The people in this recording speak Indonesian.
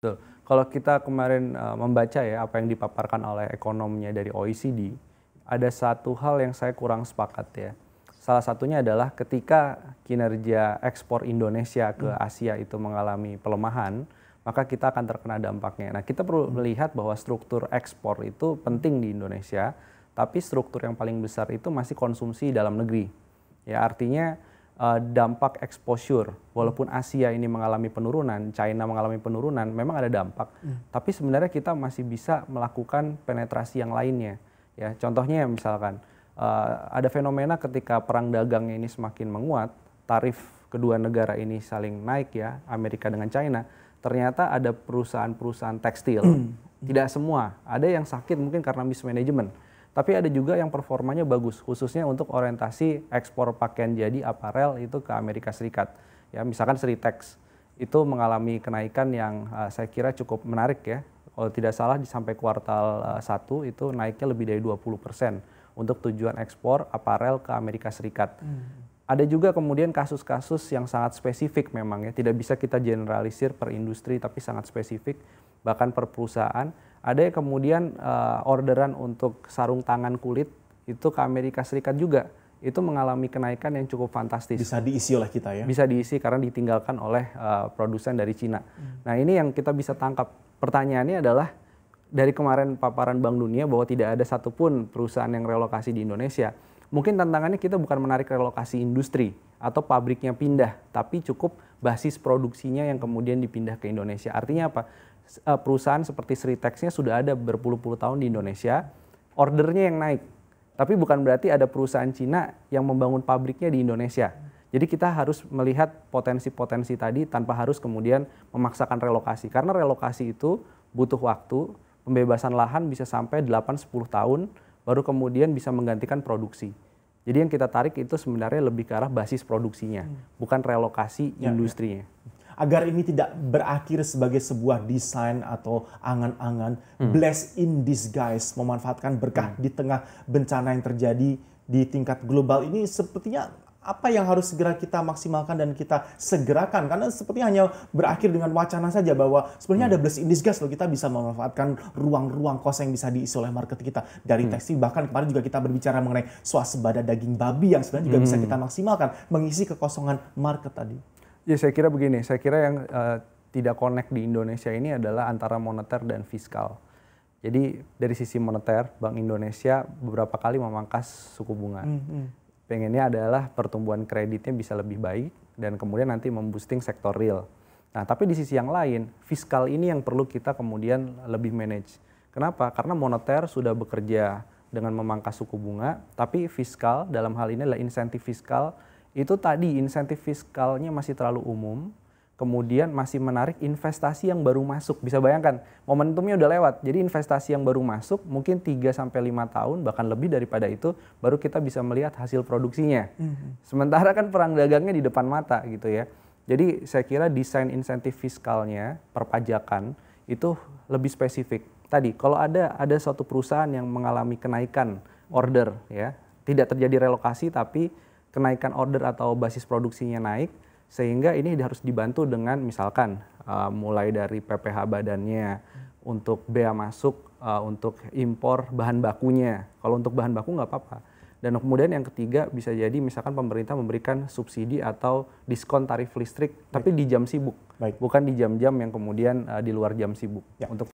Betul. Kalau kita kemarin uh, membaca ya apa yang dipaparkan oleh ekonomnya dari OECD, ada satu hal yang saya kurang sepakat ya. Salah satunya adalah ketika kinerja ekspor Indonesia ke hmm. Asia itu mengalami pelemahan, maka kita akan terkena dampaknya. Nah, kita perlu hmm. melihat bahwa struktur ekspor itu penting di Indonesia, tapi struktur yang paling besar itu masih konsumsi dalam negeri. Ya, artinya uh, dampak exposure. Walaupun Asia ini mengalami penurunan, China mengalami penurunan, memang ada dampak. Hmm. Tapi sebenarnya kita masih bisa melakukan penetrasi yang lainnya. Ya, contohnya misalkan uh, ada fenomena ketika perang dagangnya ini semakin menguat, tarif kedua negara ini saling naik ya, Amerika dengan China. Ternyata ada perusahaan-perusahaan tekstil, hmm. tidak semua, ada yang sakit mungkin karena mismanagement tapi ada juga yang performanya bagus, khususnya untuk orientasi ekspor pakaian jadi aparel itu ke Amerika Serikat. Ya, misalkan Seritex itu mengalami kenaikan yang uh, saya kira cukup menarik ya. Kalau tidak salah sampai kuartal uh, itu naiknya lebih dari 20% untuk tujuan ekspor aparel ke Amerika Serikat. Hmm. Ada juga kemudian kasus-kasus yang sangat spesifik memang ya, tidak bisa kita generalisir per industri tapi sangat spesifik bahkan per perusahaan ada yang kemudian uh, orderan untuk sarung tangan kulit itu ke Amerika Serikat juga itu mengalami kenaikan yang cukup fantastis. Bisa diisi oleh kita ya? Bisa diisi karena ditinggalkan oleh uh, produsen dari Cina. Hmm. Nah ini yang kita bisa tangkap. Pertanyaannya adalah dari kemarin paparan Bank Dunia bahwa tidak ada satupun perusahaan yang relokasi di Indonesia. Mungkin tantangannya kita bukan menarik relokasi industri atau pabriknya pindah, tapi cukup basis produksinya yang kemudian dipindah ke Indonesia. Artinya apa? Eh, perusahaan seperti Sritexnya sudah ada berpuluh-puluh tahun di Indonesia, ordernya yang naik. Tapi bukan berarti ada perusahaan Cina yang membangun pabriknya di Indonesia. Jadi kita harus melihat potensi-potensi tadi tanpa harus kemudian memaksakan relokasi. Karena relokasi itu butuh waktu, pembebasan lahan bisa sampai 8-10 tahun, baru kemudian bisa menggantikan produksi. Jadi yang kita tarik itu sebenarnya lebih ke arah basis produksinya, hmm. bukan relokasi ya, ya. industrinya. Ya agar ini tidak berakhir sebagai sebuah desain atau angan-angan hmm. bless in disguise memanfaatkan berkah hmm. di tengah bencana yang terjadi di tingkat global ini sepertinya apa yang harus segera kita maksimalkan dan kita segerakan karena sepertinya hanya berakhir dengan wacana saja bahwa sebenarnya hmm. ada bless in disguise loh kita bisa memanfaatkan ruang-ruang kosong yang bisa diisi oleh market kita dari hmm. tekstil bahkan kemarin juga kita berbicara mengenai swasembada daging babi yang sebenarnya juga hmm. bisa kita maksimalkan mengisi kekosongan market tadi. Ya saya kira begini, saya kira yang uh, tidak connect di Indonesia ini adalah antara moneter dan fiskal. Jadi dari sisi moneter, Bank Indonesia beberapa kali memangkas suku bunga. Mm -hmm. Pengennya adalah pertumbuhan kreditnya bisa lebih baik dan kemudian nanti memboosting sektor real. Nah, tapi di sisi yang lain, fiskal ini yang perlu kita kemudian lebih manage. Kenapa? Karena moneter sudah bekerja dengan memangkas suku bunga, tapi fiskal dalam hal ini adalah insentif fiskal itu tadi insentif fiskalnya masih terlalu umum, kemudian masih menarik investasi yang baru masuk. Bisa bayangkan, momentumnya udah lewat. Jadi investasi yang baru masuk mungkin 3 sampai 5 tahun bahkan lebih daripada itu baru kita bisa melihat hasil produksinya. Mhm. Sementara kan perang dagangnya di depan mata gitu ya. Jadi saya kira desain insentif fiskalnya, perpajakan itu lebih spesifik. Tadi kalau ada ada suatu perusahaan yang mengalami kenaikan order ya, tidak terjadi relokasi tapi kenaikan order atau basis produksinya naik sehingga ini harus dibantu dengan misalkan uh, mulai dari PPH badannya untuk bea masuk uh, untuk impor bahan bakunya. Kalau untuk bahan baku nggak apa-apa. Dan kemudian yang ketiga bisa jadi misalkan pemerintah memberikan subsidi atau diskon tarif listrik Baik. tapi di jam sibuk, Baik. bukan di jam-jam yang kemudian uh, di luar jam sibuk ya. untuk